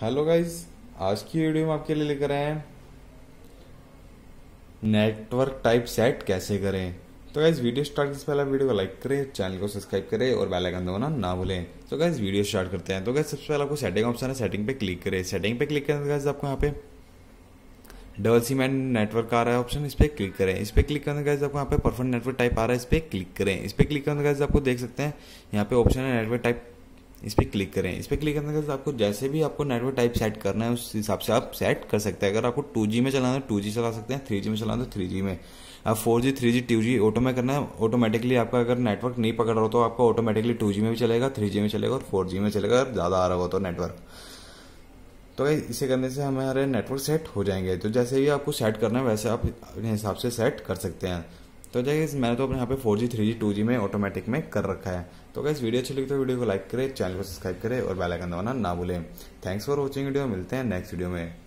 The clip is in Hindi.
हेलो गाइस आज की वीडियो में आपके लिए लेकर आए हैं नेटवर्क टाइप सेट कैसे करें तो गाइज वीडियो स्टार्ट से पहले वीडियो को लाइक करें चैनल को सब्सक्राइब करें और बेल आइकन दबाना ना भूलें तो गाइज वीडियो स्टार्ट करते हैं तो गाइज सबसे पहले आपको सेटिंग ऑप्शन है सेटिंग पे क्लिक करें सेटिंग पे क्लिक करें गाइज आपको यहाँ पे डबल सी मैन नेटवर्क आ रहा है ऑप्शन इस पर क्लिक करें इस पर क्लिक करने का आपको यहाँ पे परफेक्ट नेटवर्क टाइप आ रहा है इस पर क्लिक करें इस पर क्लिक करने का आपको देख सकते हैं यहाँ पे ऑप्शन है नेटवर्क टाइप इस पर क्लिक करें इस पर क्लिक करने के बाद आपको जैसे भी आपको नेटवर्क टाइप सेट करना है उस हिसाब से आप सेट कर सकते हैं अगर आपको टू में चलाना है टू तो चला सकते हैं थ्री में चलाना है थ्री तो में अब four G three G two G auto में करना है ऑटोमेटिकली आपका अगर नेटवर्क नहीं पकड़ रहा हो तो आपको ऑटोमेटिकली टू जी में भी चलेगा थ्री जी में चलेगा और फोर जी में चलेगा अगर ज़्यादा आ रहा हो तो नेटवर्क तो इसे करने से हमारे नेटवर्क सेट हो जाएंगे तो जैसे ही आपको सेट करना है वैसे आप अपने हिसाब से सेट कर सकते हैं तो जैसे मैंने तो अपने यहाँ पे four G three G two G में ऑटोमेटिक में कर रखा है तो अगर इस वीडियो अच्छी लगी तो वीडियो को लाइक करें चैनल को सब्सक्राइब करें और आइकन दबाना ना भूलें थैंक्स फॉर वॉचिंग वीडियो मिलते हैं नेक्स्ट वीडियो में